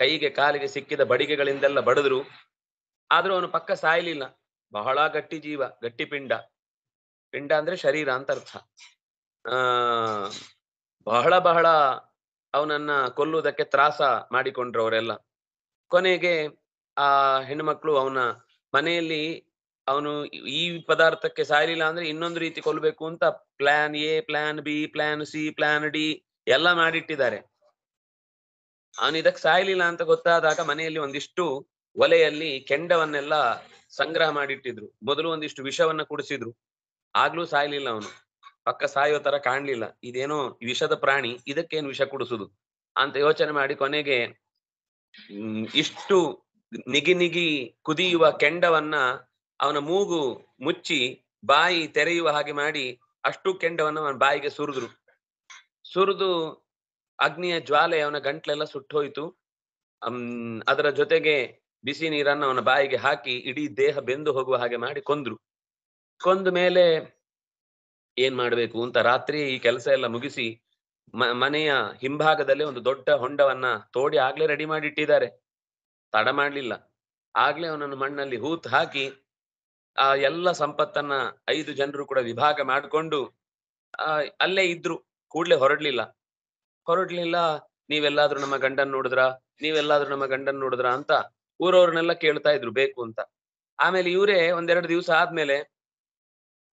ಕೈಗೆ ಕಾಲಿಗೆ ಸಿಕ್ಕಿದ ಬಡಿಗೆಗಳಿಂದೆಲ್ಲ ಬಡಿದ್ರು ಆದ್ರೂ ಅವನು ಪಕ್ಕ ಸಾಯಲಿಲ್ಲ ಬಹಳ ಗಟ್ಟಿ ಜೀವ ಗಟ್ಟಿ ಪಿಂಡ ಪಿಂಡ ಅಂದ್ರೆ ಶರೀರ ಅಂತ ಅರ್ಥ ಆ ಬಹಳ ಬಹಳ ಅವನನ್ನ ಕೊಲ್ಲುವುದಕ್ಕೆ ತ್ರಾಸ ಮಾಡಿಕೊಂಡ್ರು ಅವರೆಲ್ಲ ಕೊನೆಗೆ ಆ ಹೆಣ್ಮಕ್ಳು ಅವನ ಮನೆಯಲ್ಲಿ ಅವನು ಈ ಪದಾರ್ಥಕ್ಕೆ ಸಾಯಲಿಲ್ಲ ಅಂದ್ರೆ ಇನ್ನೊಂದು ರೀತಿ ಕೊಲ್ಲಬೇಕು ಅಂತ plan A plan B plan C plan D ಎಲ್ಲ ಮಾಡಿಟ್ಟಿದ್ದಾರೆ ಅವನು ಇದಕ್ಕೆ ಸಾಯ್ಲಿಲ್ಲ ಅಂತ ಗೊತ್ತಾದಾಗ ಮನೆಯಲ್ಲಿ ಒಂದಿಷ್ಟು ಒಲೆಯಲ್ಲಿ ಕೆಂಡವನ್ನೆಲ್ಲ ಸಂಗ್ರಹ ಮಾಡಿಟ್ಟಿದ್ರು ಮೊದಲು ಒಂದಿಷ್ಟು ವಿಷವನ್ನ ಕುಡಿಸಿದ್ರು ಆಗ್ಲೂ ಸಾಯ್ಲಿಲ್ಲ ಅವನು ಪಕ್ಕ ಸಾಯೋ ತರ ಕಾಣ್ಲಿಲ್ಲ ಇದೇನೋ ವಿಷದ ಪ್ರಾಣಿ ಇದಕ್ಕೇನು ವಿಷ ಕುಡಿಸುದು ಅಂತ ಯೋಚನೆ ಮಾಡಿ ಕೊನೆಗೆ ಇಷ್ಟು ನಿಗಿ ನಿಗಿ ಕುದಿಯುವ ಕೆಂಡವನ್ನ ಅವನ ಮೂಗು ಮುಚ್ಚಿ ಬಾಯಿ ತೆರೆಯುವ ಹಾಗೆ ಮಾಡಿ ಅಷ್ಟು ಕೆಂಡವನ್ನ ಅವನ ಬಾಯಿಗೆ ಸುರಿದ್ರು ಸುರಿದು ಅಗ್ನಿಯ ಜ್ವಾಲೆ ಅವನ ಗಂಟ್ಲೆಲ್ಲ ಸುಟ್ಟೋಯ್ತು ಹ್ಮ್ ಅದರ ಜೊತೆಗೆ ಬಿಸಿ ನೀರನ್ನು ಅವನ ಬಾಯಿಗೆ ಹಾಕಿ ಇಡೀ ದೇಹ ಬೆಂದು ಹೋಗುವ ಹಾಗೆ ಮಾಡಿ ಕೊಂದ್ರು ಕೊಂದ ಮೇಲೆ ಏನ್ ಮಾಡ್ಬೇಕು ಅಂತ ರಾತ್ರಿ ಈ ಕೆಲಸ ಎಲ್ಲ ಮುಗಿಸಿ ಮನೆಯ ಹಿಂಭಾಗದಲ್ಲಿ ಒಂದು ದೊಡ್ಡ ಹೊಂಡವನ್ನ ತೋಡಿ ಆಗ್ಲೇ ರೆಡಿ ಮಾಡಿ ಇಟ್ಟಿದ್ದಾರೆ ತಡ ಮಾಡ್ಲಿಲ್ಲ ಆಗ್ಲೇ ಅವನನ್ನು ಮಣ್ಣಲ್ಲಿ ಹೂತ್ ಹಾಕಿ ಆ ಎಲ್ಲ ಸಂಪತ್ತನ್ನ ಐದು ಜನರು ಕೂಡ ವಿಭಾಗ ಮಾಡಿಕೊಂಡು ಅಲ್ಲೇ ಇದ್ರು ಕೂಡ್ಲೆ ಹೊರಡ್ಲಿಲ್ಲ ಹೊರಡ್ಲಿಲ್ಲ ನೀವೆಲ್ಲಾದ್ರೂ ನಮ್ಮ ಗಂಡನ್ ನೋಡಿದ್ರ ನೀವೆಲ್ಲಾದ್ರೂ ನಮ್ಮ ಗಂಡನ್ ನೋಡಿದ್ರ ಅಂತ ಊರವ್ರನ್ನೆಲ್ಲ ಕೇಳ್ತಾ ಇದ್ರು ಬೇಕು ಅಂತ ಆಮೇಲೆ ಇವರೇ ಒಂದೆರಡು ದಿವಸ ಆದ್ಮೇಲೆ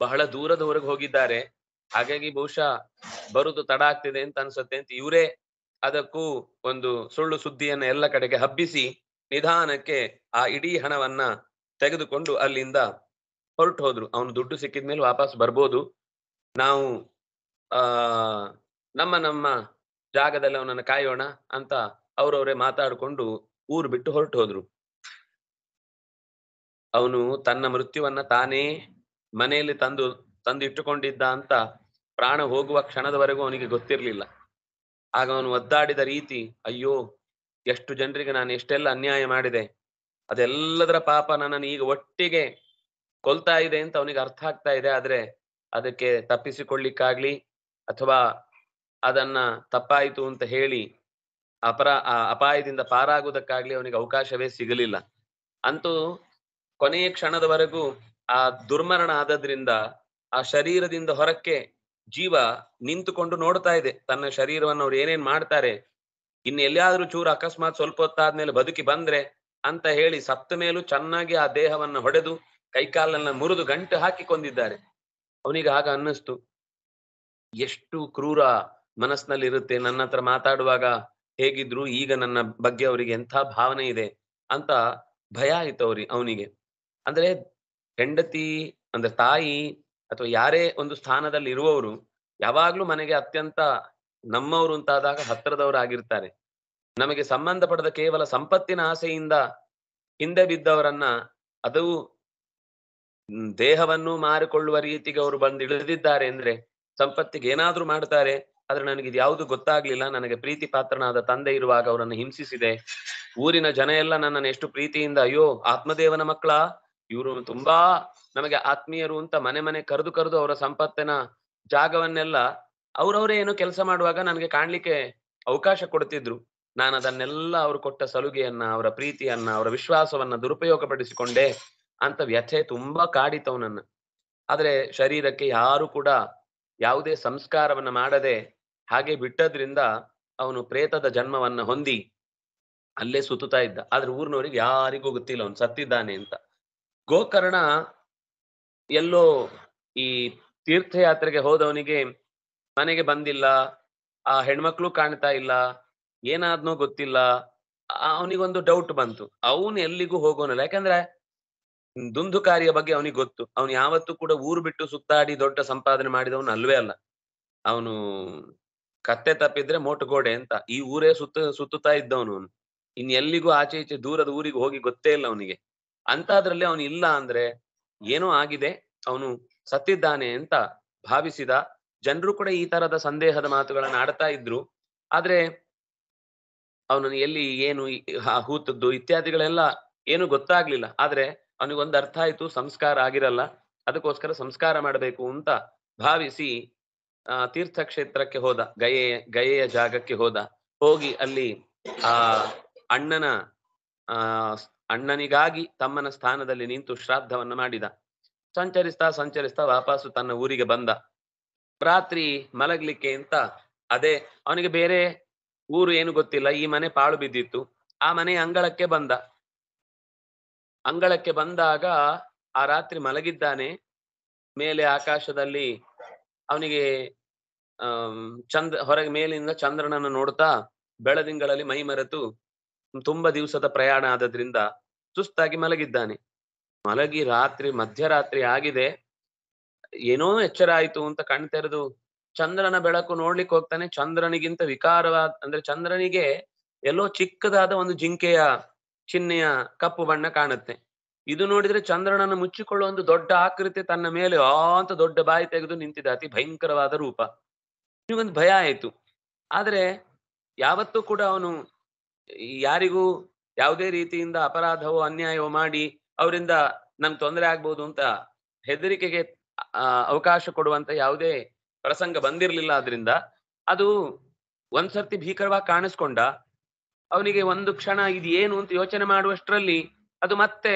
ಬಹಳ ದೂರದ ಹೋಗಿದ್ದಾರೆ ಹಾಗಾಗಿ ಬಹುಶಃ ಬರುದು ತಡ ಆಗ್ತಿದೆ ಅಂತ ಅನ್ಸುತ್ತೆ ಅಂತ ಇವರೇ ಅದಕ್ಕೂ ಒಂದು ಸುಳ್ಳು ಸುದ್ದಿಯನ್ನ ಎಲ್ಲ ಕಡೆಗೆ ಹಬ್ಬಿಸಿ ನಿಧಾನಕ್ಕೆ ಆ ಇಡೀ ಹಣವನ್ನ ತೆಗೆದುಕೊಂಡು ಅಲ್ಲಿಂದ ಹೊರಟು ಹೋದ್ರು ಅವನು ದುಡ್ಡು ಸಿಕ್ಕಿದ್ಮೇಲೆ ವಾಪಸ್ ಬರ್ಬೋದು ನಾವು ಆ ನಮ್ಮ ನಮ್ಮ ಜಾಗದಲ್ಲಿ ಅವನನ್ನ ಕಾಯೋಣ ಅಂತ ಅವರವರೇ ಮಾತಾಡಿಕೊಂಡು ಊರು ಬಿಟ್ಟು ಹೊರಟು ಹೋದ್ರು ಅವನು ತನ್ನ ಮೃತ್ಯುವನ್ನ ತಾನೇ ಮನೆಯಲ್ಲಿ ತಂದು ತಂದು ಇಟ್ಟುಕೊಂಡಿದ್ದ ಅಂತ ಪ್ರಾಣ ಹೋಗುವ ಕ್ಷಣದವರೆಗೂ ಅವನಿಗೆ ಗೊತ್ತಿರಲಿಲ್ಲ ಆಗ ಅವನು ಒದ್ದಾಡಿದ ರೀತಿ ಅಯ್ಯೋ ಎಷ್ಟು ಜನರಿಗೆ ನಾನು ಎಷ್ಟೆಲ್ಲ ಅನ್ಯಾಯ ಮಾಡಿದೆ ಅದೆಲ್ಲದರ ಪಾಪ ನನ್ನನ್ನು ಈಗ ಒಟ್ಟಿಗೆ ಕೊಲ್ತಾ ಇದೆ ಅಂತ ಅವನಿಗೆ ಅರ್ಥ ಆಗ್ತಾ ಇದೆ ಆದ್ರೆ ಅದಕ್ಕೆ ತಪ್ಪಿಸಿಕೊಳ್ಳಿಕ್ಕಾಗ್ಲಿ ಅಥವಾ ಅದನ್ನ ತಪ್ಪಾಯಿತು ಅಂತ ಹೇಳಿ ಅಪರ ಅಪಾಯದಿಂದ ಪಾರಾಗುವುದಕ್ಕಾಗ್ಲಿ ಅವನಿಗೆ ಅವಕಾಶವೇ ಸಿಗಲಿಲ್ಲ ಅಂತೂ ಕೊನೆಯ ಕ್ಷಣದವರೆಗೂ ಆ ದುರ್ಮರಣ ಆದದ್ರಿಂದ ಆ ಶರೀರದಿಂದ ಹೊರಕ್ಕೆ ಜೀವ ನಿಂತುಕೊಂಡು ನೋಡ್ತಾ ಇದೆ ತನ್ನ ಶರೀರವನ್ನು ಅವ್ರು ಏನೇನ್ ಮಾಡ್ತಾರೆ ಇನ್ನು ಎಲ್ಲಾದ್ರೂ ಚೂರು ಅಕಸ್ಮಾತ್ ಸ್ವಲ್ಪ ಹೊತ್ತಾದ್ಮೇಲೆ ಬದುಕಿ ಬಂದ್ರೆ ಅಂತ ಹೇಳಿ ಸತ್ತ ಮೇಲೂ ಚೆನ್ನಾಗಿ ಆ ದೇಹವನ್ನ ಹೊಡೆದು ಕೈಕಾಲನ್ನ ಮುರಿದು ಗಂಟು ಹಾಕಿ ಕೊಂದಿದ್ದಾರೆ ಅವನಿಗೆ ಆಗ ಅನ್ನಿಸ್ತು ಎಷ್ಟು ಕ್ರೂರ ಮನಸ್ಸಿನಲ್ಲಿ ಇರುತ್ತೆ ನನ್ನ ಹತ್ರ ಮಾತಾಡುವಾಗ ಹೇಗಿದ್ರು ಈಗ ನನ್ನ ಬಗ್ಗೆ ಅವರಿಗೆ ಎಂಥ ಭಾವನೆ ಇದೆ ಅಂತ ಭಯ ಆಯ್ತು ಅವ್ರಿ ಅವನಿಗೆ ಅಂದ್ರೆ ಹೆಂಡತಿ ಅಂದ್ರೆ ತಾಯಿ ಅಥವಾ ಯಾರೇ ಒಂದು ಸ್ಥಾನದಲ್ಲಿ ಇರುವವರು ಯಾವಾಗ್ಲೂ ಮನೆಗೆ ಅತ್ಯಂತ ನಮ್ಮವರು ಅಂತಾದಾಗ ಹತ್ತಿರದವರು ಆಗಿರ್ತಾರೆ ನಮಗೆ ಸಂಬಂಧ ಪಡೆದ ಕೇವಲ ಸಂಪತ್ತಿನ ಆಸೆಯಿಂದ ಹಿಂದೆ ಬಿದ್ದವರನ್ನ ಅದು ದೇಹವನ್ನು ಮಾರಿಕೊಳ್ಳುವ ರೀತಿಗೆ ಅವರು ಬಂದು ಇಳಿದಿದ್ದಾರೆ ಅಂದ್ರೆ ಸಂಪತ್ತಿಗೆ ಏನಾದ್ರೂ ಮಾಡ್ತಾರೆ ಆದ್ರೆ ನನಗೆ ಇದು ಯಾವುದು ಗೊತ್ತಾಗ್ಲಿಲ್ಲ ನನಗೆ ಪ್ರೀತಿ ಪಾತ್ರನಾದ ತಂದೆ ಇರುವಾಗ ಅವರನ್ನು ಹಿಂಸಿಸಿದೆ ಊರಿನ ಜನ ಎಲ್ಲ ನನ್ನನ್ನು ಎಷ್ಟು ಪ್ರೀತಿಯಿಂದ ಅಯ್ಯೋ ಆತ್ಮದೇವನ ಮಕ್ಕಳ ಇವರು ತುಂಬಾ ನಮಗೆ ಆತ್ಮೀಯರು ಅಂತ ಮನೆ ಮನೆ ಕರೆದು ಕರೆದು ಅವರ ಸಂಪತ್ತಿನ ಜಾಗವನ್ನೆಲ್ಲ ಅವ್ರವರೇ ಏನು ಕೆಲಸ ಮಾಡುವಾಗ ನನಗೆ ಕಾಣ್ಲಿಕ್ಕೆ ಅವಕಾಶ ಕೊಡ್ತಿದ್ರು ನಾನು ಅದನ್ನೆಲ್ಲ ಅವರು ಕೊಟ್ಟ ಸಲುಗೆಯನ್ನ ಅವರ ಪ್ರೀತಿಯನ್ನ ಅವರ ವಿಶ್ವಾಸವನ್ನ ದುರುಪಯೋಗ ಪಡಿಸಿಕೊಂಡೆ ಅಂತ ವ್ಯಥೆ ತುಂಬಾ ಕಾಡಿತವನನ್ನ ಆದ್ರೆ ಶರೀರಕ್ಕೆ ಯಾರು ಕೂಡ ಯಾವುದೇ ಸಂಸ್ಕಾರವನ್ನ ಮಾಡದೆ ಹಾಗೆ ಬಿಟ್ಟದ್ರಿಂದ ಅವನು ಪ್ರೇತದ ಜನ್ಮವನ್ನ ಹೊಂದಿ ಅಲ್ಲೇ ಸುತ್ತುತ್ತಾ ಇದ್ದ ಆದ್ರೆ ಊರಿನವರಿಗೆ ಯಾರಿಗೂ ಗೊತ್ತಿಲ್ಲ ಅವನು ಸತ್ತಿದ್ದಾನೆ ಅಂತ ಗೋಕರ್ಣ ಎಲ್ಲೋ ಈ ತೀರ್ಥಯಾತ್ರೆಗೆ ಹೋದವನಿಗೆ ಮನೆಗೆ ಬಂದಿಲ್ಲ ಆ ಹೆಣ್ಮಕ್ಳು ಕಾಣ್ತಾ ಇಲ್ಲ ಏನಾದ್ನೋ ಗೊತ್ತಿಲ್ಲ ಅವನಿಗೊಂದು ಡೌಟ್ ಬಂತು ಅವನು ಎಲ್ಲಿಗೂ ಹೋಗೋನಲ್ಲ ಯಾಕಂದ್ರೆ ದುಂದುಕಾರಿಯ ಬಗ್ಗೆ ಅವನಿಗೆ ಗೊತ್ತು ಅವನು ಯಾವತ್ತೂ ಕೂಡ ಊರು ಬಿಟ್ಟು ಸುತ್ತಾಡಿ ದೊಡ್ಡ ಸಂಪಾದನೆ ಮಾಡಿದವನು ಅಲ್ವೇ ಅಲ್ಲ ಅವನು ಕತ್ತೆ ತಪ್ಪಿದ್ರೆ ಮೋಟುಗೋಡೆ ಅಂತ ಈ ಊರೇ ಸುತ್ತ ಸುತ್ತುತ್ತಾ ಇದ್ದವನು ಇನ್ ಎಲ್ಲಿಗೂ ಆಚೆ ಈಚೆ ದೂರದ ಊರಿಗೆ ಹೋಗಿ ಗೊತ್ತೇ ಇಲ್ಲ ಅವನಿಗೆ ಅಂತಾದ್ರಲ್ಲಿ ಅವನು ಇಲ್ಲ ಅಂದ್ರೆ ಏನೋ ಆಗಿದೆ ಅವನು ಸತ್ತಿದ್ದಾನೆ ಅಂತ ಭಾವಿಸಿದ ಜನರು ಕೂಡ ಈ ತರದ ಸಂದೇಹದ ಮಾತುಗಳನ್ನ ಆಡ್ತಾ ಇದ್ರು ಆದ್ರೆ ಅವನು ಎಲ್ಲಿ ಏನು ಹೂತದ್ದು ಇತ್ಯಾದಿಗಳೆಲ್ಲ ಏನು ಗೊತ್ತಾಗ್ಲಿಲ್ಲ ಆದ್ರೆ ಅವನಿಗೊಂದು ಅರ್ಥ ಆಯ್ತು ಸಂಸ್ಕಾರ ಆಗಿರಲ್ಲ ಅದಕ್ಕೋಸ್ಕರ ಸಂಸ್ಕಾರ ಮಾಡಬೇಕು ಅಂತ ಭಾವಿಸಿ ಆ ತೀರ್ಥಕ್ಷೇತ್ರಕ್ಕೆ ಹೋದ ಗಯೆಯ ಗಯೆಯ ಜಾಗಕ್ಕೆ ಹೋದ ಹೋಗಿ ಅಲ್ಲಿ ಆ ಅಣ್ಣನ ಆ ಅಣ್ಣನಿಗಾಗಿ ತಮ್ಮನ ಸ್ಥಾನದಲ್ಲಿ ನಿಂತು ಶ್ರಾದ್ದವನ್ನ ಮಾಡಿದ ಸಂಚರಿಸ್ತಾ ಸಂಚರಿಸ್ತಾ ವಾಪಸ್ಸು ತನ್ನ ಊರಿಗೆ ಬಂದ ರಾತ್ರಿ ಮಲಗ್ಲಿಕ್ಕೆ ಅಂತ ಅದೇ ಅವನಿಗೆ ಬೇರೆ ಊರು ಏನು ಗೊತ್ತಿಲ್ಲ ಈ ಮನೆ ಪಾಳು ಬಿದ್ದಿತ್ತು ಆ ಮನೆ ಅಂಗಳಕ್ಕೆ ಬಂದ ಅಂಗಳಕ್ಕೆ ಬಂದಾಗ ಆ ರಾತ್ರಿ ಮಲಗಿದ್ದಾನೆ ಮೇಲೆ ಆಕಾಶದಲ್ಲಿ ಅವನಿಗೆ ಚಂದ್ರ ಹೊರಗೆ ಮೇಲಿಂದ ಚಂದ್ರನನ್ನು ನೋಡ್ತಾ ಬೆಳದಿಂಗಳಲ್ಲಿ ಮೈ ಮರೆತು ತುಂಬಾ ದಿವಸದ ಪ್ರಯಾಣ ಆದದ್ರಿಂದ ಸುಸ್ತಾಗಿ ಮಲಗಿದ್ದಾನೆ ಮಲಗಿ ರಾತ್ರಿ ಮಧ್ಯರಾತ್ರಿ ಆಗಿದೆ ಏನೋ ಎಚ್ಚರ ಆಯ್ತು ಅಂತ ಕಣ್ ತೆರೆದು ಚಂದ್ರನ ಬೆಳಕು ನೋಡ್ಲಿಕ್ಕೆ ಹೋಗ್ತಾನೆ ಚಂದ್ರನಿಗಿಂತ ವಿಕಾರವಾದ ಅಂದ್ರೆ ಚಂದ್ರನಿಗೆ ಎಲ್ಲೋ ಚಿಕ್ಕದಾದ ಒಂದು ಜಿಂಕೆಯ ಚಿಹ್ನೆಯ ಕಪ್ಪು ಬಣ್ಣ ಕಾಣುತ್ತೆ ಇದು ನೋಡಿದ್ರೆ ಚಂದ್ರನನ್ನು ಮುಚ್ಚಿಕೊಳ್ಳುವ ಒಂದು ದೊಡ್ಡ ಆಕೃತಿ ತನ್ನ ಮೇಲೆ ಅಂತ ದೊಡ್ಡ ಬಾಯಿ ತೆಗೆದು ನಿಂತಿದೆ ಅತಿ ಭಯಂಕರವಾದ ರೂಪ ನಿಮಗೊಂದು ಭಯ ಆಯಿತು ಆದ್ರೆ ಯಾವತ್ತೂ ಕೂಡ ಅವನು ಯಾರಿಗೂ ಯಾವುದೇ ರೀತಿಯಿಂದ ಅಪರಾಧವೋ ಅನ್ಯಾಯವೋ ಮಾಡಿ ಅವರಿಂದ ನಂಗೆ ತೊಂದರೆ ಆಗ್ಬೋದು ಅಂತ ಹೆದರಿಕೆಗೆ ಅವಕಾಶ ಕೊಡುವಂತ ಯಾವುದೇ ಪ್ರಸಂಗ ಬಂದಿರಲಿಲ್ಲ ಅದರಿಂದ ಅದು ಒಂದ್ಸರ್ತಿ ಭೀಕರವಾಗಿ ಕಾಣಿಸ್ಕೊಂಡ ಅವನಿಗೆ ಒಂದು ಕ್ಷಣ ಇದು ಏನು ಅಂತ ಯೋಚನೆ ಮಾಡುವಷ್ಟರಲ್ಲಿ ಅದು ಮತ್ತೆ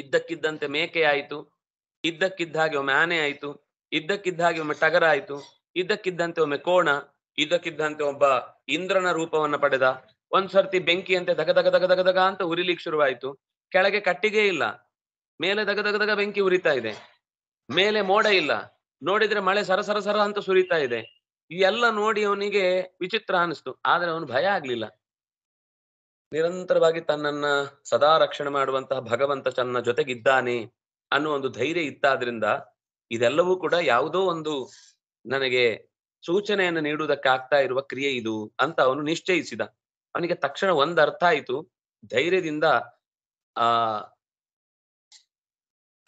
ಇದ್ದಕ್ಕಿದ್ದಂತೆ ಮೇಕೆ ಆಯಿತು ಇದ್ದಕ್ಕಿದ್ದ ಒಮ್ಮೆ ಆನೆ ಆಯಿತು ಇದ್ದಕ್ಕಿದ್ದ ಹಾಗೆ ಒಮ್ಮೆ ಟಗರ ಆಯಿತು ಇದ್ದಕ್ಕಿದ್ದಂತೆ ಒಮ್ಮೆ ಕೋಣ ಇದ್ದಕ್ಕಿದ್ದಂತೆ ಒಬ್ಬ ಇಂದ್ರನ ರೂಪವನ್ನ ಪಡೆದ ಒಂದ್ಸರ್ತಿ ಸರ್ತಿ ಬೆಂಕಿಯಂತೆ ದಗ ದಗ ದಗ ದಗ ದಗ ಅಂತ ಉರಿಲಿಕ್ಕೆ ಶುರುವಾಯಿತು ಕೆಳಗೆ ಕಟ್ಟಿಗೆ ಇಲ್ಲ ಮೇಲೆ ದಗ ದಗ ದಗ ಬೆಂಕಿ ಉರಿತಾ ಇದೆ ಮೇಲೆ ಮೋಡ ಇಲ್ಲ ನೋಡಿದ್ರೆ ಮಳೆ ಸರ ಸರ ಸರ ಅಂತ ಸುರಿತಾ ಇದೆ ಎಲ್ಲ ನೋಡಿ ಅವನಿಗೆ ವಿಚಿತ್ರ ಅನಿಸ್ತು ಆದ್ರೆ ಅವನು ಭಯ ಆಗ್ಲಿಲ್ಲ ನಿರಂತರವಾಗಿ ತನ್ನನ್ನ ಸದಾ ರಕ್ಷಣೆ ಮಾಡುವಂತಹ ಭಗವಂತ ತನ್ನ ಜೊತೆಗಿದ್ದಾನೆ ಅನ್ನೋ ಒಂದು ಧೈರ್ಯ ಇತ್ತಾದ್ರಿಂದ ಇದೆಲ್ಲವೂ ಕೂಡ ಯಾವುದೋ ಒಂದು ನನಗೆ ಸೂಚನೆಯನ್ನು ನೀಡುವುದಕ್ಕಾಗ್ತಾ ಇರುವ ಕ್ರಿಯೆ ಇದು ಅಂತ ಅವನು ನಿಶ್ಚಯಿಸಿದ ಅವನಿಗೆ ತಕ್ಷಣ ಒಂದು ಅರ್ಥ ಆಯ್ತು ಧೈರ್ಯದಿಂದ ಆ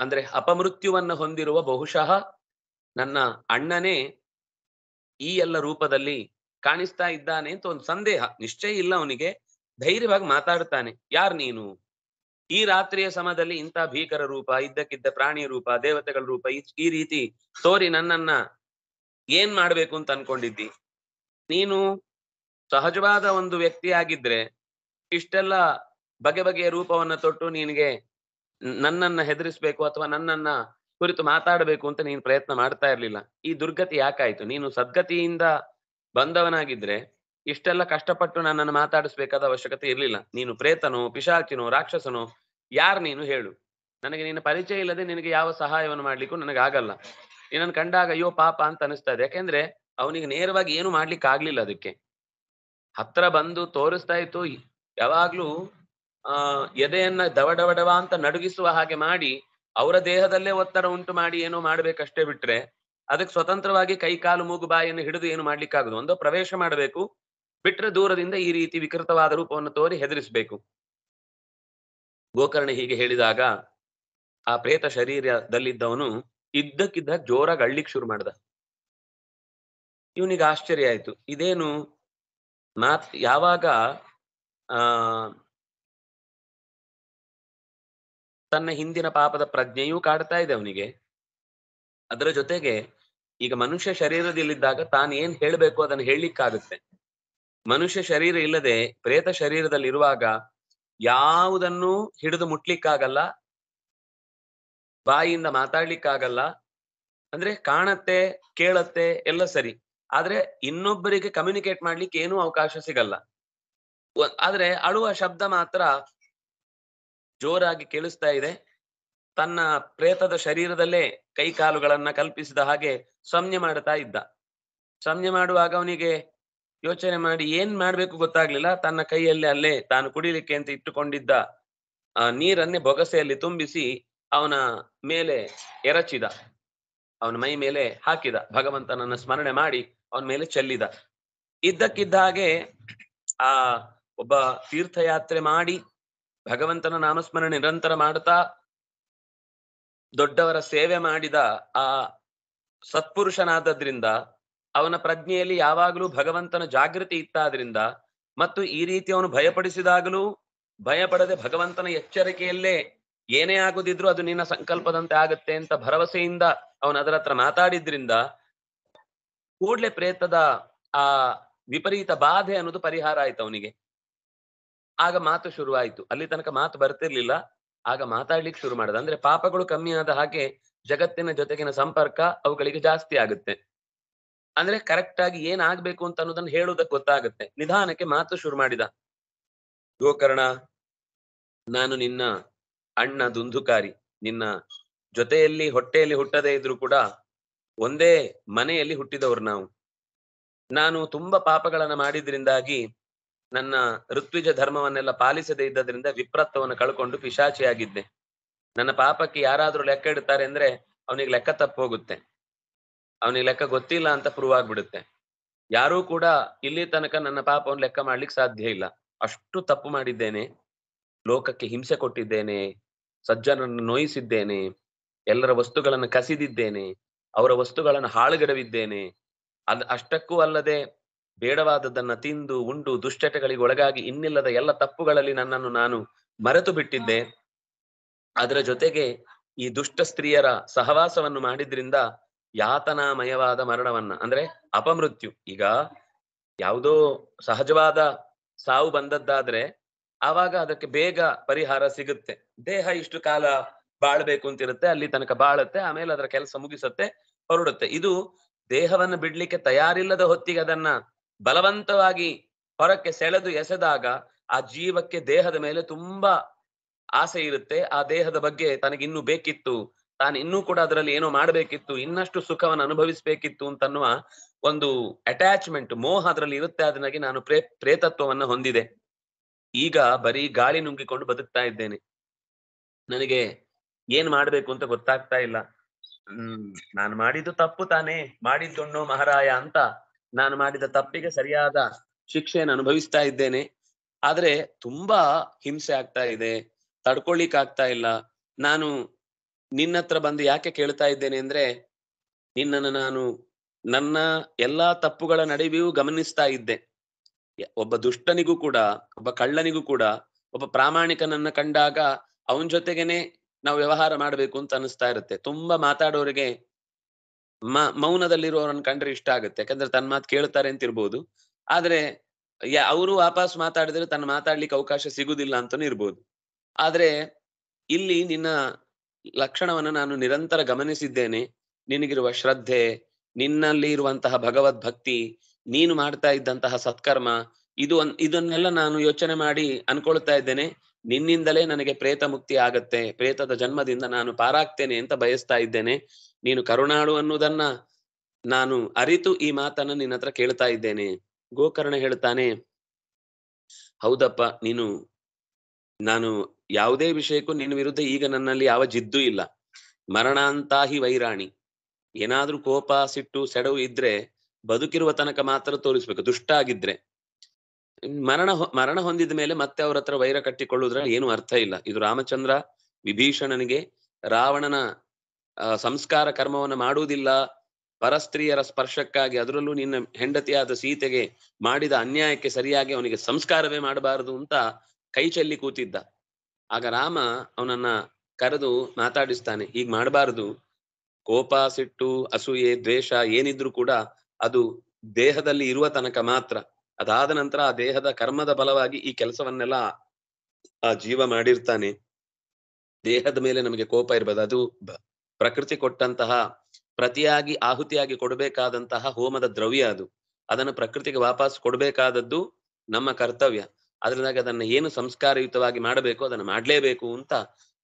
ಅಂದ್ರೆ ಅಪಮೃತ್ಯುವನ್ನು ಹೊಂದಿರುವ ಬಹುಶಃ ನನ್ನ ಅಣ್ಣನೇ ಈ ಎಲ್ಲ ರೂಪದಲ್ಲಿ ಕಾಣಿಸ್ತಾ ಇದ್ದಾನೆ ಅಂತ ಒಂದು ಸಂದೇಹ ನಿಶ್ಚಯ ಇಲ್ಲ ಅವನಿಗೆ ಧೈರ್ಯವಾಗಿ ಮಾತಾಡ್ತಾನೆ ಯಾರ್ ನೀನು ಈ ರಾತ್ರಿಯ ಸಮಯದಲ್ಲಿ ಇಂಥ ಭೀಕರ ರೂಪ ಇದ್ದಕ್ಕಿದ್ದ ಪ್ರಾಣಿ ರೂಪ ದೇವತೆಗಳ ರೂಪ ಈ ರೀತಿ ತೋರಿ ನನ್ನನ್ನ ಏನ್ ಮಾಡ್ಬೇಕು ಅಂತ ಅನ್ಕೊಂಡಿದ್ದಿ ನೀನು ಸಹಜವಾದ ಒಂದು ವ್ಯಕ್ತಿಯಾಗಿದ್ರೆ ಇಷ್ಟೆಲ್ಲ ಬಗೆ ಬಗೆಯ ರೂಪವನ್ನ ತೊಟ್ಟು ನಿನಗೆ ನನ್ನನ್ನ ಹೆದರಿಸ್ಬೇಕು ಅಥವಾ ನನ್ನನ್ನ ಕುರಿತು ಮಾತಾಡಬೇಕು ಅಂತ ನೀನು ಪ್ರಯತ್ನ ಮಾಡ್ತಾ ಇರ್ಲಿಲ್ಲ ಈ ದುರ್ಗತಿ ಯಾಕಾಯ್ತು ನೀನು ಸದ್ಗತಿಯಿಂದ ಬಂದವನಾಗಿದ್ರೆ ಇಷ್ಟೆಲ್ಲ ಕಷ್ಟಪಟ್ಟು ನನ್ನನ್ನು ಮಾತಾಡಿಸ್ಬೇಕಾದ ಅವಶ್ಯಕತೆ ಇರಲಿಲ್ಲ ನೀನು ಪ್ರೇತನೋ ಪಿಶಾಚಿನೋ ರಾಕ್ಷಸನೋ ಯಾರು ನೀನು ಹೇಳು ನನಗೆ ನಿನ್ನ ಪರಿಚಯ ಇಲ್ಲದೆ ನಿನಗೆ ಯಾವ ಸಹಾಯವನ್ನು ಮಾಡ್ಲಿಕ್ಕೂ ನನಗೆ ಆಗಲ್ಲ ನಿನ್ನನ್ನು ಕಂಡಾಗ ಅಯ್ಯೋ ಪಾಪ ಅಂತ ಅನಿಸ್ತಾ ಇದೆ ಯಾಕೆಂದ್ರೆ ಅವನಿಗೆ ನೇರವಾಗಿ ಏನು ಮಾಡ್ಲಿಕ್ಕೆ ಆಗ್ಲಿಲ್ಲ ಅದಕ್ಕೆ ಹತ್ರ ಬಂದು ತೋರಿಸ್ತಾ ಇತ್ತು ಯಾವಾಗ್ಲೂ ಆ ಎದೆಯನ್ನ ದವಡವಡವ ಅಂತ ನಡುಗಿಸುವ ಹಾಗೆ ಮಾಡಿ ಅವರ ದೇಹದಲ್ಲೇ ಒತ್ತಡ ಉಂಟು ಮಾಡಿ ಏನೋ ಮಾಡ್ಬೇಕಷ್ಟೇ ಬಿಟ್ರೆ ಅದಕ್ಕೆ ಸ್ವತಂತ್ರವಾಗಿ ಕೈ ಕಾಲು ಮೂಗು ಬಾಯಿಯನ್ನು ಹಿಡಿದು ಏನು ಮಾಡ್ಲಿಕ್ಕೆ ಆಗುದು ಒಂದು ಪ್ರವೇಶ ಮಾಡಬೇಕು ಬಿಟ್ಟರೆ ದೂರದಿಂದ ಈ ರೀತಿ ವಿಕೃತವಾದ ರೂಪವನ್ನು ತೋರಿ ಹೆದರಿಸಬೇಕು ಗೋಕರ್ಣ ಹೀಗೆ ಹೇಳಿದಾಗ ಆ ಪ್ರೇತ ಶರೀರದಲ್ಲಿದ್ದವನು ಇದ್ದಕ್ಕಿದ್ದ ಜೋರಾಗಿ ಅಳ್ಳಿಕ್ ಶುರು ಮಾಡ್ದ ಇವನಿಗೆ ಆಶ್ಚರ್ಯ ಆಯ್ತು ಇದೇನು ಮಾತ್ ಯಾವಾಗ ಆ ತನ್ನ ಹಿಂದಿನ ಪಾಪದ ಪ್ರಜ್ಞೆಯೂ ಕಾಡ್ತಾ ಇದೆ ಅವನಿಗೆ ಅದರ ಜೊತೆಗೆ ಈಗ ಮನುಷ್ಯ ಶರೀರದಲ್ಲಿದ್ದಾಗ ತಾನೇನ್ ಏನ್ ಹೇಳ್ಬೇಕು ಅದನ್ನ ಹೇಳಲಿಕ್ಕಾಗುತ್ತೆ ಮನುಷ್ಯ ಶರೀರ ಇಲ್ಲದೆ ಪ್ರೇತ ಶರೀರದಲ್ಲಿರುವಾಗ ಯಾವುದನ್ನೂ ಹಿಡಿದು ಮುಟ್ಲಿಕ್ಕಾಗಲ್ಲ ಬಾಯಿಯಿಂದ ಮಾತಾಡ್ಲಿಕ್ಕಾಗಲ್ಲ ಅಂದ್ರೆ ಕಾಣತ್ತೆ ಕೇಳತ್ತೆ ಎಲ್ಲ ಸರಿ ಆದ್ರೆ ಇನ್ನೊಬ್ಬರಿಗೆ ಕಮ್ಯುನಿಕೇಟ್ ಮಾಡ್ಲಿಕ್ಕೆ ಏನೂ ಅವಕಾಶ ಸಿಗಲ್ಲ ಆದ್ರೆ ಅಳುವ ಶಬ್ದ ಮಾತ್ರ ಜೋರಾಗಿ ಕೇಳಿಸ್ತಾ ಇದೆ ತನ್ನ ಪ್ರೇತದ ಶರೀರದಲ್ಲೇ ಕೈಕಾಲುಗಳನ್ನ ಕಲ್ಪಿಸಿದ ಹಾಗೆ ಸಂಜ್ಞೆ ಮಾಡ್ತಾ ಇದ್ದ ಸಂಜ್ಞೆ ಮಾಡುವಾಗ ಅವನಿಗೆ ಯೋಚನೆ ಮಾಡಿ ಏನ್ ಮಾಡ್ಬೇಕು ಗೊತ್ತಾಗ್ಲಿಲ್ಲ ತನ್ನ ಕೈಯಲ್ಲಿ ಅಲ್ಲೇ ತಾನು ಕುಡಿಲಿಕ್ಕೆ ಅಂತ ಇಟ್ಟುಕೊಂಡಿದ್ದ ಆ ನೀರನ್ನೇ ಬೊಗಸೆಯಲ್ಲಿ ತುಂಬಿಸಿ ಅವನ ಮೇಲೆ ಎರಚಿದ ಅವನ ಮೈ ಮೇಲೆ ಹಾಕಿದ ಭಗವಂತನನ್ನ ಸ್ಮರಣೆ ಮಾಡಿ ಅವನ ಮೇಲೆ ಚೆಲ್ಲಿದ ಇದ್ದಕ್ಕಿದ್ದ ಹಾಗೆ ಆ ಒಬ್ಬ ತೀರ್ಥಯಾತ್ರೆ ಮಾಡಿ ಭಗವಂತನ ನಾಮಸ್ಮರಣೆ ನಿರಂತರ ಮಾಡುತ್ತಾ ದೊಡ್ಡವರ ಸೇವೆ ಮಾಡಿದ ಆ ಸತ್ಪುರುಷನಾದದ್ರಿಂದ ಅವನ ಪ್ರಜ್ಞೆಯಲ್ಲಿ ಯಾವಾಗಲೂ ಭಗವಂತನ ಜಾಗೃತಿ ಇತ್ತಾದ್ರಿಂದ ಮತ್ತು ಈ ರೀತಿ ಅವನು ಭಯಪಡಿಸಿದಾಗಲೂ ಭಯಪಡದೆ ಭಗವಂತನ ಎಚ್ಚರಿಕೆಯಲ್ಲೇ ಏನೇ ಆಗುದಿದ್ರು ಅದು ನಿನ್ನ ಸಂಕಲ್ಪದಂತೆ ಆಗುತ್ತೆ ಅಂತ ಭರವಸೆಯಿಂದ ಅವನ ಅದರ ಹತ್ರ ಮಾತಾಡಿದ್ರಿಂದ ಕೂಡ್ಲೆ ಪ್ರೇತದ ಆ ವಿಪರೀತ ಬಾಧೆ ಅನ್ನೋದು ಪರಿಹಾರ ಆಯ್ತು ಅವನಿಗೆ ಆಗ ಮಾತು ಶುರುವಾಯಿತು ಅಲ್ಲಿ ತನಕ ಮಾತು ಬರ್ತಿರ್ಲಿಲ್ಲ ಆಗ ಮಾತಾಡ್ಲಿಕ್ಕೆ ಶುರು ಮಾಡದ ಅಂದ್ರೆ ಪಾಪಗಳು ಕಮ್ಮಿ ಆದ ಹಾಗೆ ಜಗತ್ತಿನ ಜೊತೆಗಿನ ಸಂಪರ್ಕ ಅವುಗಳಿಗೆ ಜಾಸ್ತಿ ಆಗುತ್ತೆ ಅಂದ್ರೆ ಕರೆಕ್ಟ್ ಆಗಿ ಏನಾಗ್ಬೇಕು ಅಂತ ಅನ್ನೋದನ್ನ ಹೇಳುವುದಕ್ಕೆ ಗೊತ್ತಾಗುತ್ತೆ ನಿಧಾನಕ್ಕೆ ಮಾತು ಶುರು ಮಾಡಿದ ಗೋಕರ್ಣ ನಾನು ನಿನ್ನ ಅಣ್ಣ ದುಂದುಕಾರಿ ನಿನ್ನ ಜೊತೆಯಲ್ಲಿ ಹೊಟ್ಟೆಯಲ್ಲಿ ಹುಟ್ಟದೇ ಇದ್ರು ಕೂಡ ಒಂದೇ ಮನೆಯಲ್ಲಿ ಹುಟ್ಟಿದವರು ನಾವು ನಾನು ತುಂಬಾ ಪಾಪಗಳನ್ನ ಮಾಡಿದ್ರಿಂದಾಗಿ ನನ್ನ ಋತ್ವಿಜ ಧರ್ಮವನ್ನೆಲ್ಲ ಪಾಲಿಸದೇ ಇದ್ದದ್ರಿಂದ ವಿಪ್ರತ್ವವನ್ನು ಕಳ್ಕೊಂಡು ಪಿಶಾಚಿಯಾಗಿದ್ದೆ ನನ್ನ ಪಾಪಕ್ಕೆ ಯಾರಾದ್ರೂ ಲೆಕ್ಕ ಇಡ್ತಾರೆ ಅಂದ್ರೆ ಅವನಿಗೆ ಲೆಕ್ಕ ತಪ್ಪೋಗುತ್ತೆ ಅವನಿಗೆ ಲೆಕ್ಕ ಗೊತ್ತಿಲ್ಲ ಅಂತ ಪ್ರೂವ್ ಆಗ್ಬಿಡುತ್ತೆ ಯಾರೂ ಕೂಡ ಇಲ್ಲಿ ತನಕ ನನ್ನ ಪಾಪವನ್ನು ಲೆಕ್ಕ ಮಾಡ್ಲಿಕ್ಕೆ ಸಾಧ್ಯ ಇಲ್ಲ ಅಷ್ಟು ತಪ್ಪು ಮಾಡಿದ್ದೇನೆ ಲೋಕಕ್ಕೆ ಹಿಂಸೆ ಕೊಟ್ಟಿದ್ದೇನೆ ಸಜ್ಜನನ್ನು ನೋಯಿಸಿದ್ದೇನೆ ಎಲ್ಲರ ವಸ್ತುಗಳನ್ನು ಕಸಿದಿದ್ದೇನೆ ಅವರ ವಸ್ತುಗಳನ್ನು ಹಾಳುಗಡವಿದ್ದೇನೆ ಅದ್ ಅಷ್ಟಕ್ಕೂ ಅಲ್ಲದೆ ಬೇಡವಾದದ್ದನ್ನ ತಿಂದು ಉಂಡು ದುಶ್ಚಟಗಳಿಗೆ ಒಳಗಾಗಿ ಇನ್ನಿಲ್ಲದ ಎಲ್ಲ ತಪ್ಪುಗಳಲ್ಲಿ ನನ್ನನ್ನು ನಾನು ಮರೆತು ಬಿಟ್ಟಿದ್ದೆ ಅದರ ಜೊತೆಗೆ ಈ ದುಷ್ಟ ಸ್ತ್ರೀಯರ ಸಹವಾಸವನ್ನು ಮಾಡಿದ್ರಿಂದ ಯಾತನಾಮಯವಾದ ಮರಣವನ್ನ ಅಂದ್ರೆ ಅಪಮೃತ್ಯು ಈಗ ಯಾವುದೋ ಸಹಜವಾದ ಸಾವು ಬಂದದ್ದಾದ್ರೆ ಆವಾಗ ಅದಕ್ಕೆ ಬೇಗ ಪರಿಹಾರ ಸಿಗುತ್ತೆ ದೇಹ ಇಷ್ಟು ಕಾಲ ಬಾಳ್ಬೇಕು ಅಂತಿರುತ್ತೆ ಅಲ್ಲಿ ತನಕ ಬಾಳುತ್ತೆ ಆಮೇಲೆ ಅದರ ಕೆಲಸ ಮುಗಿಸುತ್ತೆ ಹೊರಡುತ್ತೆ ಇದು ದೇಹವನ್ನು ಬಿಡ್ಲಿಕ್ಕೆ ತಯಾರಿಲ್ಲದ ಹೊತ್ತಿಗೆ ಅದನ್ನ ಬಲವಂತವಾಗಿ ಹೊರಕ್ಕೆ ಸೆಳೆದು ಎಸೆದಾಗ ಆ ಜೀವಕ್ಕೆ ದೇಹದ ಮೇಲೆ ತುಂಬಾ ಆಸೆ ಇರುತ್ತೆ ಆ ದೇಹದ ಬಗ್ಗೆ ತನಗಿನ್ನೂ ಬೇಕಿತ್ತು ತಾನು ಇನ್ನೂ ಕೂಡ ಅದರಲ್ಲಿ ಏನೋ ಮಾಡಬೇಕಿತ್ತು ಇನ್ನಷ್ಟು ಸುಖವನ್ನು ಅನುಭವಿಸಬೇಕಿತ್ತು ಅಂತನ್ನುವ ಒಂದು ಅಟ್ಯಾಚ್ಮೆಂಟ್ ಮೋಹ ಅದರಲ್ಲಿ ಇರುತ್ತೆ ಅದನ್ನಾಗಿ ನಾನು ಪ್ರೇ ಪ್ರೇತತ್ವವನ್ನ ಹೊಂದಿದೆ ಈಗ ಬರೀ ಗಾಳಿ ನುಂಗಿಕೊಂಡು ಬದುಕ್ತಾ ಇದ್ದೇನೆ ನನಗೆ ಏನ್ ಮಾಡ್ಬೇಕು ಅಂತ ಗೊತ್ತಾಗ್ತಾ ಇಲ್ಲ ಹ್ಮ್ ನಾನು ಮಾಡಿದ್ದು ತಪ್ಪು ತಾನೇ ಮಾಡಿದ್ದುಣ್ಣು ಮಹಾರಾಯ ಅಂತ ನಾನು ಮಾಡಿದ ತಪ್ಪಿಗೆ ಸರಿಯಾದ ಶಿಕ್ಷೆಯನ್ನು ಅನುಭವಿಸ್ತಾ ಇದ್ದೇನೆ ಆದ್ರೆ ತುಂಬಾ ಹಿಂಸೆ ಆಗ್ತಾ ಇದೆ ತಡ್ಕೊಳ್ಲಿಕ್ಕೆ ಆಗ್ತಾ ಇಲ್ಲ ನಾನು ನಿನ್ನತ್ರ ಬಂದು ಯಾಕೆ ಕೇಳ್ತಾ ಇದ್ದೇನೆ ಅಂದ್ರೆ ನಿನ್ನನ್ನು ನಾನು ನನ್ನ ಎಲ್ಲಾ ತಪ್ಪುಗಳ ನಡುವೆಯೂ ಗಮನಿಸ್ತಾ ಇದ್ದೆ ಒಬ್ಬ ದುಷ್ಟನಿಗೂ ಕೂಡ ಒಬ್ಬ ಕಳ್ಳನಿಗೂ ಕೂಡ ಒಬ್ಬ ಪ್ರಾಮಾಣಿಕನನ್ನ ಕಂಡಾಗ ಅವನ ಜೊತೆಗೇನೆ ನಾವು ವ್ಯವಹಾರ ಮಾಡಬೇಕು ಅಂತ ಅನಿಸ್ತಾ ಇರುತ್ತೆ ತುಂಬಾ ಮಾತಾಡೋರಿಗೆ ಮ ಮೌನದಲ್ಲಿರೋರನ್ನ ಕಂಡ್ರೆ ಇಷ್ಟ ಆಗುತ್ತೆ ಯಾಕಂದ್ರೆ ತನ್ನ ಮಾತು ಕೇಳ್ತಾರೆ ಅಂತ ಇರ್ಬೋದು ಆದ್ರೆ ಅವರು ವಾಪಸ್ ಮಾತಾಡಿದ್ರೆ ತನ್ನ ಮಾತಾಡ್ಲಿಕ್ಕೆ ಅವಕಾಶ ಸಿಗುದಿಲ್ಲ ಅಂತಾನು ಇರ್ಬೋದು ಆದ್ರೆ ಇಲ್ಲಿ ನಿನ್ನ ಲಕ್ಷಣವನ್ನು ನಾನು ನಿರಂತರ ಗಮನಿಸಿದ್ದೇನೆ ನಿನಗಿರುವ ಶ್ರದ್ಧೆ ನಿನ್ನಲ್ಲಿ ಇರುವಂತಹ ಭಗವದ್ ಭಕ್ತಿ ನೀನು ಮಾಡ್ತಾ ಇದ್ದಂತಹ ಸತ್ಕರ್ಮ ಇದು ಇದನ್ನೆಲ್ಲ ನಾನು ಯೋಚನೆ ಮಾಡಿ ಅನ್ಕೊಳ್ತಾ ಇದ್ದೇನೆ ನಿನ್ನಿಂದಲೇ ನನಗೆ ಪ್ರೇತ ಮುಕ್ತಿ ಆಗತ್ತೆ ಪ್ರೇತದ ಜನ್ಮದಿಂದ ನಾನು ಪಾರಾಗ್ತೇನೆ ಅಂತ ಬಯಸ್ತಾ ಇದ್ದೇನೆ ನೀನು ಕರುಣಾಳು ಅನ್ನುವುದನ್ನ ನಾನು ಅರಿತು ಈ ಮಾತನ್ನ ನಿನ್ನ ಹತ್ರ ಕೇಳ್ತಾ ಇದ್ದೇನೆ ಗೋಕರ್ಣ ಹೇಳ್ತಾನೆ ಹೌದಪ್ಪ ನೀನು ನಾನು ಯಾವುದೇ ವಿಷಯಕ್ಕೂ ನಿನ್ನ ವಿರುದ್ಧ ಈಗ ನನ್ನಲ್ಲಿ ಯಾವ ಜಿದ್ದು ಇಲ್ಲ ಮರಣಾಂತಾಹಿ ವೈರಾಣಿ ಏನಾದ್ರೂ ಕೋಪ ಸಿಟ್ಟು ಸೆಡವು ಇದ್ರೆ ಬದುಕಿರುವ ತನಕ ಮಾತ್ರ ತೋರಿಸ್ಬೇಕು ದುಷ್ಟ ಆಗಿದ್ರೆ ಮರಣ ಮರಣ ಹೊಂದಿದ ಮೇಲೆ ಮತ್ತೆ ಅವ್ರ ಹತ್ರ ವೈರ ಕಟ್ಟಿಕೊಳ್ಳುವುದ್ರ ಏನು ಅರ್ಥ ಇಲ್ಲ ಇದು ರಾಮಚಂದ್ರ ವಿಭೀಷಣನಿಗೆ ರಾವಣನ ಸಂಸ್ಕಾರ ಕರ್ಮವನ್ನು ಮಾಡುವುದಿಲ್ಲ ಪರಸ್ತ್ರೀಯರ ಸ್ಪರ್ಶಕ್ಕಾಗಿ ಅದರಲ್ಲೂ ನಿನ್ನ ಹೆಂಡತಿಯಾದ ಸೀತೆಗೆ ಮಾಡಿದ ಅನ್ಯಾಯಕ್ಕೆ ಸರಿಯಾಗಿ ಅವನಿಗೆ ಸಂಸ್ಕಾರವೇ ಮಾಡಬಾರದು ಅಂತ ಕೈ ಚೆಲ್ಲಿ ಕೂತಿದ್ದ ಆಗ ರಾಮ ಅವನನ್ನ ಕರೆದು ಮಾತಾಡಿಸ್ತಾನೆ ಈಗ ಮಾಡಬಾರದು ಕೋಪ ಸಿಟ್ಟು ಅಸೂಯೆ ದ್ವೇಷ ಏನಿದ್ರು ಕೂಡ ಅದು ದೇಹದಲ್ಲಿ ಇರುವ ತನಕ ಮಾತ್ರ ಅದಾದ ನಂತರ ಆ ದೇಹದ ಕರ್ಮದ ಬಲವಾಗಿ ಈ ಕೆಲಸವನ್ನೆಲ್ಲ ಆ ಜೀವ ಮಾಡಿರ್ತಾನೆ ದೇಹದ ಮೇಲೆ ನಮಗೆ ಕೋಪ ಇರ್ಬೋದು ಅದು ಪ್ರಕೃತಿ ಕೊಟ್ಟಂತಹ ಪ್ರತಿಯಾಗಿ ಆಹುತಿಯಾಗಿ ಕೊಡಬೇಕಾದಂತಹ ಹೋಮದ ದ್ರವ್ಯ ಅದು ಅದನ್ನು ಪ್ರಕೃತಿಗೆ ವಾಪಸ್ ಕೊಡಬೇಕಾದದ್ದು ನಮ್ಮ ಕರ್ತವ್ಯ ಅದ್ರದಾಗ ಅದನ್ನ ಏನು ಸಂಸ್ಕಾರಯುತವಾಗಿ ಮಾಡಬೇಕು ಅದನ್ನ ಮಾಡ್ಲೇಬೇಕು ಅಂತ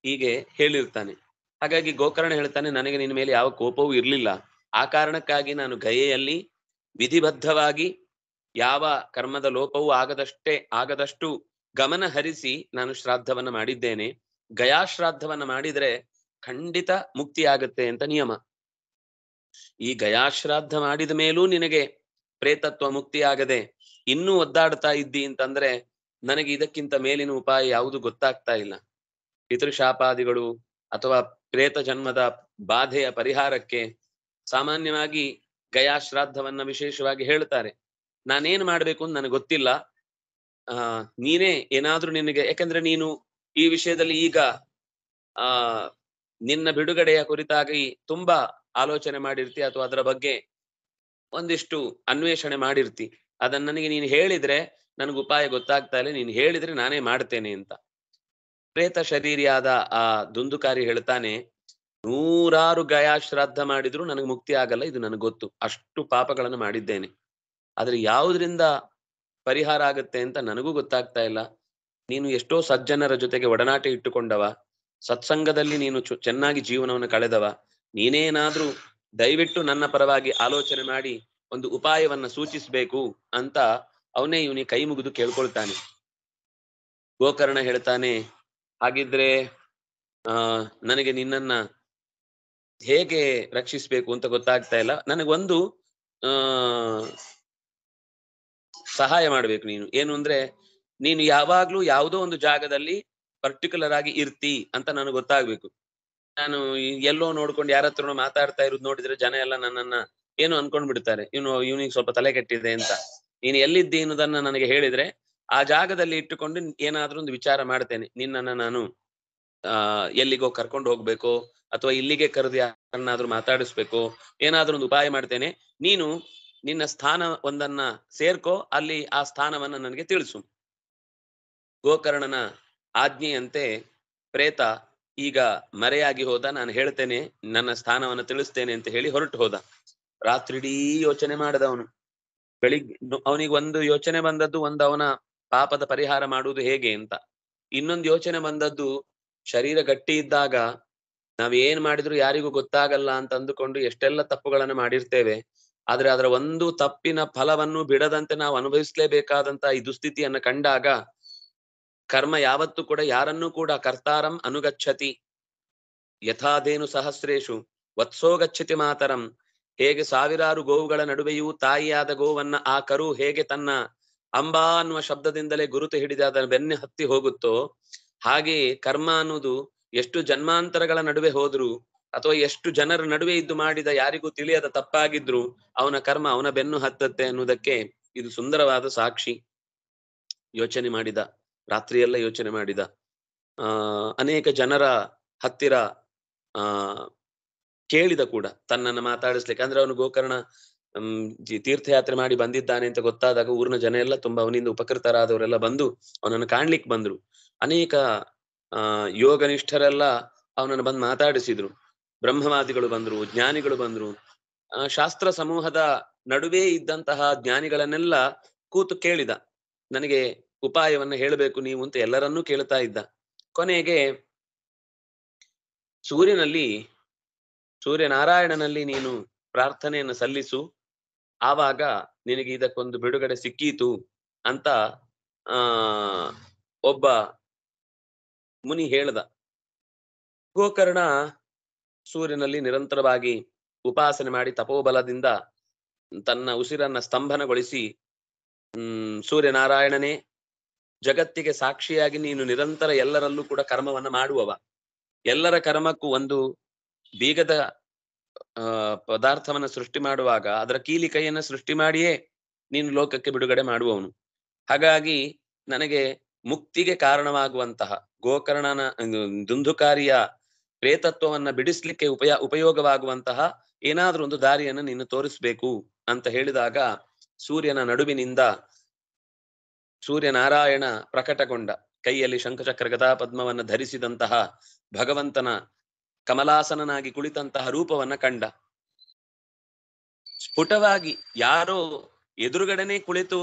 ಹೀಗೆ ಹೇಳಿರ್ತಾನೆ ಹಾಗಾಗಿ ಗೋಕರ್ಣ ಹೇಳ್ತಾನೆ ನನಗೆ ನಿನ್ನ ಮೇಲೆ ಯಾವ ಕೋಪವೂ ಇರಲಿಲ್ಲ ಆ ಕಾರಣಕ್ಕಾಗಿ ನಾನು ಗಯೆಯಲ್ಲಿ ವಿಧಿಬದ್ಧವಾಗಿ ಯಾವ ಕರ್ಮದ ಲೋಪವೂ ಆಗದಷ್ಟೇ ಆಗದಷ್ಟು ಗಮನ ಹರಿಸಿ ನಾನು ಶ್ರಾದ್ದವನ್ನ ಮಾಡಿದ್ದೇನೆ ಗಯಾ ಶ್ರಾದ್ದವನ್ನ ಮಾಡಿದ್ರೆ ಖಂಡಿತ ಮುಕ್ತಿ ಆಗತ್ತೆ ಅಂತ ನಿಯಮ ಈ ಗಯಾಶ್ರಾದ್ದ ಮಾಡಿದ ಮೇಲೂ ನಿನಗೆ ಪ್ರೇತತ್ವ ಮುಕ್ತಿ ಆಗದೆ ಇನ್ನೂ ಒದ್ದಾಡ್ತಾ ಇದ್ದಿ ಅಂತಂದ್ರೆ ನನಗೆ ಇದಕ್ಕಿಂತ ಮೇಲಿನ ಉಪಾಯ ಯಾವುದು ಗೊತ್ತಾಗ್ತಾ ಇಲ್ಲ ಪಿತೃಶಾಪಾದಿಗಳು ಅಥವಾ ಪ್ರೇತ ಜನ್ಮದ ಬಾಧೆಯ ಪರಿಹಾರಕ್ಕೆ ಸಾಮಾನ್ಯವಾಗಿ ಗಯಾ ವಿಶೇಷವಾಗಿ ಹೇಳ್ತಾರೆ ನಾನೇನ್ ಮಾಡ್ಬೇಕು ಅಂತ ನನಗೆ ಗೊತ್ತಿಲ್ಲ ಆ ನೀನೇ ಏನಾದ್ರೂ ನಿನಗೆ ಯಾಕಂದ್ರೆ ನೀನು ಈ ವಿಷಯದಲ್ಲಿ ಈಗ ಆ ನಿನ್ನ ಬಿಡುಗಡೆಯ ಕುರಿತಾಗಿ ತುಂಬಾ ಆಲೋಚನೆ ಮಾಡಿರ್ತಿ ಅಥವಾ ಅದರ ಬಗ್ಗೆ ಒಂದಿಷ್ಟು ಅನ್ವೇಷಣೆ ಮಾಡಿರ್ತಿ ಅದನ್ನ ನನಗೆ ನೀನು ಹೇಳಿದ್ರೆ ನನಗೆ ಉಪಾಯ ಗೊತ್ತಾಗ್ತಾ ಇಲ್ಲ ನೀನು ಹೇಳಿದ್ರೆ ನಾನೇ ಮಾಡ್ತೇನೆ ಅಂತ ಪ್ರೇತ ಶರೀರಿಯಾದ ಆ ದುಂದುಕಾರಿ ಹೇಳ್ತಾನೆ ನೂರಾರು ಗಯಾ ಶ್ರಾದ್ದ ಮಾಡಿದ್ರು ನನಗೆ ಮುಕ್ತಿ ಆಗಲ್ಲ ಇದು ನನಗೆ ಗೊತ್ತು ಅಷ್ಟು ಪಾಪಗಳನ್ನು ಮಾಡಿದ್ದೇನೆ ಆದ್ರೆ ಯಾವುದ್ರಿಂದ ಪರಿಹಾರ ಆಗುತ್ತೆ ಅಂತ ನನಗೂ ಗೊತ್ತಾಗ್ತಾ ಇಲ್ಲ ನೀನು ಎಷ್ಟೋ ಸಜ್ಜನರ ಜೊತೆಗೆ ಒಡನಾಟ ಇಟ್ಟುಕೊಂಡವ ಸತ್ಸಂಗದಲ್ಲಿ ನೀನು ಚೆನ್ನಾಗಿ ಜೀವನವನ್ನು ಕಳೆದವ ನೀನೇನಾದ್ರೂ ದಯವಿಟ್ಟು ನನ್ನ ಪರವಾಗಿ ಆಲೋಚನೆ ಮಾಡಿ ಒಂದು ಉಪಾಯವನ್ನ ಸೂಚಿಸಬೇಕು ಅಂತ ಅವನೇ ಇವನಿ ಕೈ ಮುಗಿದು ಕೇಳ್ಕೊಳ್ತಾನೆ ಗೋಕರ್ಣ ಹೇಳ್ತಾನೆ ಹಾಗಿದ್ರೆ ಆ ನನಗೆ ನಿನ್ನನ್ನ ಹೇಗೆ ರಕ್ಷಿಸ್ಬೇಕು ಅಂತ ಗೊತ್ತಾಗ್ತಾ ಇಲ್ಲ ನನಗೊಂದು ಆ ಸಹಾಯ ಮಾಡ್ಬೇಕು ನೀನು ಏನು ಅಂದ್ರೆ ನೀನು ಯಾವಾಗ್ಲೂ ಯಾವುದೋ ಒಂದು ಜಾಗದಲ್ಲಿ ಪರ್ಟಿಕ್ಯುಲರ್ ಆಗಿ ಇರ್ತಿ ಅಂತ ನನಗೆ ಗೊತ್ತಾಗ್ಬೇಕು ನಾನು ಎಲ್ಲೋ ನೋಡ್ಕೊಂಡು ಯಾರ ಮಾತಾಡ್ತಾ ಇರೋದು ನೋಡಿದ್ರೆ ಜನ ಎಲ್ಲ ನನ್ನನ್ನ ಏನು ಅನ್ಕೊಂಡ್ ಬಿಡ್ತಾರೆ ಇವನು ಇವನಿಗೆ ಸ್ವಲ್ಪ ತಲೆ ಕೆಟ್ಟಿದೆ ಅಂತ ನೀನು ಎಲ್ಲಿದ್ದಿ ಅನ್ನೋದನ್ನ ನನಗೆ ಹೇಳಿದ್ರೆ ಆ ಜಾಗದಲ್ಲಿ ಇಟ್ಟುಕೊಂಡು ಏನಾದ್ರೂ ಒಂದು ವಿಚಾರ ಮಾಡ್ತೇನೆ ನಿನ್ನನ್ನ ನಾನು ಆ ಎಲ್ಲಿಗೋ ಕರ್ಕೊಂಡು ಹೋಗ್ಬೇಕು ಅಥವಾ ಇಲ್ಲಿಗೆ ಕರೆದು ಯಾರನ್ನಾದ್ರೂ ಮಾತಾಡಿಸ್ಬೇಕು ಏನಾದ್ರೂ ಒಂದು ಉಪಾಯ ಮಾಡ್ತೇನೆ ನೀನು ನಿನ್ನ ಸ್ಥಾನ ಒಂದನ್ನ ಸೇರ್ಕೋ ಅಲ್ಲಿ ಆ ಸ್ಥಾನವನ್ನ ನನಗೆ ತಿಳಿಸು ಗೋಕರ್ಣನ ಆಜ್ಞೆಯಂತೆ ಪ್ರೇತ ಈಗ ಮರೆಯಾಗಿ ಹೋದ ನಾನು ಹೇಳ್ತೇನೆ ನನ್ನ ಸ್ಥಾನವನ್ನು ತಿಳಿಸ್ತೇನೆ ಅಂತ ಹೇಳಿ ಹೊರಟು ಹೋದ ರಾತ್ರಿಡೀ ಯೋಚನೆ ಮಾಡಿದವನು ಬೆಳಿಗ್ಗೆ ಅವನಿಗೆ ಒಂದು ಯೋಚನೆ ಬಂದದ್ದು ಒಂದು ಅವನ ಪಾಪದ ಪರಿಹಾರ ಮಾಡುವುದು ಹೇಗೆ ಅಂತ ಇನ್ನೊಂದು ಯೋಚನೆ ಬಂದದ್ದು ಶರೀರ ಗಟ್ಟಿ ಇದ್ದಾಗ ನಾವೇನ್ ಮಾಡಿದ್ರು ಯಾರಿಗೂ ಗೊತ್ತಾಗಲ್ಲ ಅಂತ ಅಂದುಕೊಂಡು ಎಷ್ಟೆಲ್ಲ ತಪ್ಪುಗಳನ್ನು ಮಾಡಿರ್ತೇವೆ ಆದ್ರೆ ಅದರ ಒಂದು ತಪ್ಪಿನ ಫಲವನ್ನು ಬಿಡದಂತೆ ನಾವು ಅನುಭವಿಸಲೇಬೇಕಾದಂತ ಈ ದುಸ್ಥಿತಿಯನ್ನು ಕಂಡಾಗ ಕರ್ಮ ಯಾವತ್ತು ಕೂಡ ಯಾರನ್ನೂ ಕೂಡ ಕರ್ತಾರಂ ಅನುಗಚ್ಚತಿ ಯಥಾದೇನು ಸಹಸ್ರೇಶು ಗಚ್ಚತಿ ಮಾತರಂ ಹೇಗೆ ಸಾವಿರಾರು ಗೋವುಗಳ ನಡುವೆಯೂ ತಾಯಿಯಾದ ಗೋವನ್ನ ಆ ಕರು ಹೇಗೆ ತನ್ನ ಅಂಬಾ ಅನ್ನುವ ಶಬ್ದದಿಂದಲೇ ಗುರುತು ಹಿಡಿದಾದ ಅದನ್ನು ಬೆನ್ನೆ ಹತ್ತಿ ಹೋಗುತ್ತೋ ಹಾಗೆಯೇ ಕರ್ಮ ಅನ್ನೋದು ಎಷ್ಟು ಜನ್ಮಾಂತರಗಳ ನಡುವೆ ಹೋದ್ರು ಅಥವಾ ಎಷ್ಟು ಜನರ ನಡುವೆ ಇದ್ದು ಮಾಡಿದ ಯಾರಿಗೂ ತಿಳಿಯದ ತಪ್ಪಾಗಿದ್ರು ಅವನ ಕರ್ಮ ಅವನ ಬೆನ್ನು ಹತ್ತತ್ತೆ ಅನ್ನುವುದಕ್ಕೆ ಇದು ಸುಂದರವಾದ ಸಾಕ್ಷಿ ಯೋಚನೆ ಮಾಡಿದ ರಾತ್ರಿಯೆಲ್ಲ ಯೋಚನೆ ಮಾಡಿದ ಅನೇಕ ಜನರ ಹತ್ತಿರ ಆ ಕೇಳಿದ ಕೂಡ ತನ್ನನ್ನು ಮಾತಾಡಿಸ್ಲಿಕ್ಕೆ ಅಂದ್ರೆ ಅವನು ಗೋಕರ್ಣ ತೀರ್ಥಯಾತ್ರೆ ಮಾಡಿ ಬಂದಿದ್ದಾನೆ ಅಂತ ಗೊತ್ತಾದಾಗ ಊರಿನ ಜನ ಎಲ್ಲ ತುಂಬಾ ಅವನಿಂದ ಉಪಕೃತರಾದವರೆಲ್ಲ ಬಂದು ಅವನನ್ನು ಕಾಣ್ಲಿಕ್ಕೆ ಬಂದ್ರು ಅನೇಕ ಆ ಯೋಗನಿಷ್ಠರೆಲ್ಲ ಅವನನ್ನು ಬಂದು ಮಾತಾಡಿಸಿದ್ರು ಬ್ರಹ್ಮವಾದಿಗಳು ಬಂದ್ರು ಜ್ಞಾನಿಗಳು ಬಂದ್ರು ಆ ಶಾಸ್ತ್ರ ಸಮೂಹದ ನಡುವೆ ಇದ್ದಂತಹ ಜ್ಞಾನಿಗಳನ್ನೆಲ್ಲ ಕೂತು ಕೇಳಿದ ನನಗೆ ಉಪಾಯವನ್ನ ಹೇಳಬೇಕು ನೀವು ಅಂತ ಎಲ್ಲರನ್ನೂ ಕೇಳ್ತಾ ಇದ್ದ ಕೊನೆಗೆ ಸೂರ್ಯನಲ್ಲಿ ಸೂರ್ಯನಾರಾಯಣನಲ್ಲಿ ನೀನು ಪ್ರಾರ್ಥನೆಯನ್ನು ಸಲ್ಲಿಸು ಆವಾಗ ನಿನಗೆ ಇದಕ್ಕೊಂದು ಬಿಡುಗಡೆ ಸಿಕ್ಕೀತು ಅಂತ ಆ ಒಬ್ಬ ಮುನಿ ಹೇಳ್ದ ಗೋಕರ್ಣ ಸೂರ್ಯನಲ್ಲಿ ನಿರಂತರವಾಗಿ ಉಪಾಸನೆ ಮಾಡಿ ತಪೋಬಲದಿಂದ ತನ್ನ ಉಸಿರನ್ನ ಸ್ತಂಭನಗೊಳಿಸಿ ಹ್ಮ್ ಸೂರ್ಯನಾರಾಯಣನೇ ಜಗತ್ತಿಗೆ ಸಾಕ್ಷಿಯಾಗಿ ನೀನು ನಿರಂತರ ಎಲ್ಲರಲ್ಲೂ ಕೂಡ ಕರ್ಮವನ್ನ ಮಾಡುವವ ಎಲ್ಲರ ಕರ್ಮಕ್ಕೂ ಒಂದು ಬೀಗದ ಪದಾರ್ಥವನ್ನು ಸೃಷ್ಟಿ ಮಾಡುವಾಗ ಅದರ ಕೀಲಿ ಕೈಯನ್ನ ಸೃಷ್ಟಿ ಮಾಡಿಯೇ ನೀನು ಲೋಕಕ್ಕೆ ಬಿಡುಗಡೆ ಮಾಡುವವನು ಹಾಗಾಗಿ ನನಗೆ ಮುಕ್ತಿಗೆ ಕಾರಣವಾಗುವಂತಹ ಗೋಕರ್ಣನ ದುಂದುಕಾರಿಯ ಪ್ರೇತತ್ವವನ್ನು ಬಿಡಿಸ್ಲಿಕ್ಕೆ ಉಪಯ ಉಪಯೋಗವಾಗುವಂತಹ ಏನಾದ್ರೂ ಒಂದು ದಾರಿಯನ್ನು ನೀನು ತೋರಿಸ್ಬೇಕು ಅಂತ ಹೇಳಿದಾಗ ಸೂರ್ಯನ ನಡುವಿನಿಂದ ಸೂರ್ಯನಾರಾಯಣ ಪ್ರಕಟಗೊಂಡ ಕೈಯಲ್ಲಿ ಶಂಖಚಕ್ರ ಗದಾ ಪದ್ಮವನ್ನು ಧರಿಸಿದಂತಹ ಭಗವಂತನ ಕಮಲಾಸನನಾಗಿ ಕುಳಿತಂತಹ ರೂಪವನ್ನ ಕಂಡ ಸ್ಫುಟವಾಗಿ ಯಾರೋ ಎದುರುಗಡೆನೆ ಕುಳಿತು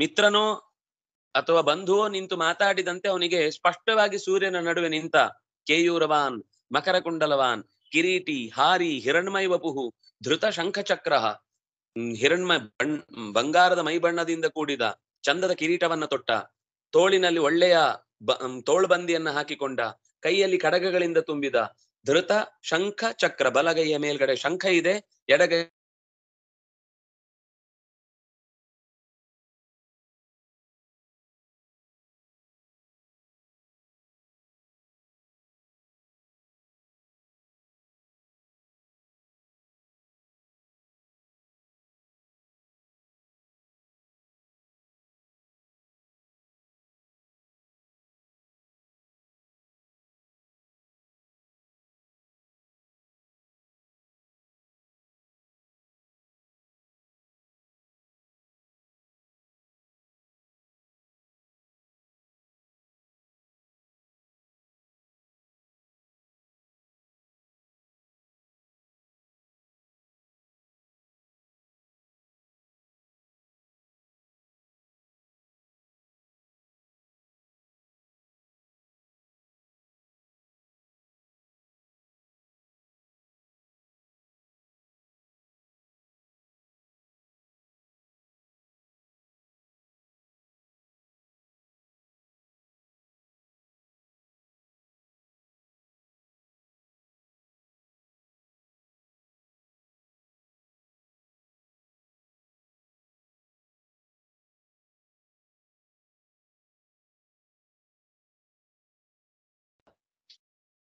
ಮಿತ್ರನೋ ಅಥವಾ ಬಂಧುವೋ ನಿಂತು ಮಾತಾಡಿದಂತೆ ಅವನಿಗೆ ಸ್ಪಷ್ಟವಾಗಿ ಸೂರ್ಯನ ನಡುವೆ ನಿಂತ ಕೇಯೂರವಾನ್ ಮಕರಕುಂಡಲವಾನ್ ಕಿರೀಟಿ ಹಾರಿ ಹಿರಣ್ಮಯ ವಪುಹು ಧೃತ ಶಂಖಚಕ್ರ ಹಿರಣ್ಮಯ ಬಣ್ ಬಂಗಾರದ ಮೈಬಣ್ಣದಿಂದ ಕೂಡಿದ ಚಂದದ ಕಿರೀಟವನ್ನ ತೊಟ್ಟ ತೋಳಿನಲ್ಲಿ ಒಳ್ಳೆಯ ಬ ತೋಳ್ಬಂದಿಯನ್ನ ಹಾಕಿಕೊಂಡ ಕೈಯಲ್ಲಿ ಕಡಗಗಳಿಂದ ತುಂಬಿದ ಧೃತ ಶಂಖ ಚಕ್ರ ಬಲಗೈಯ ಮೇಲ್ಗಡೆ ಶಂಖ ಇದೆ ಎಡಗೈ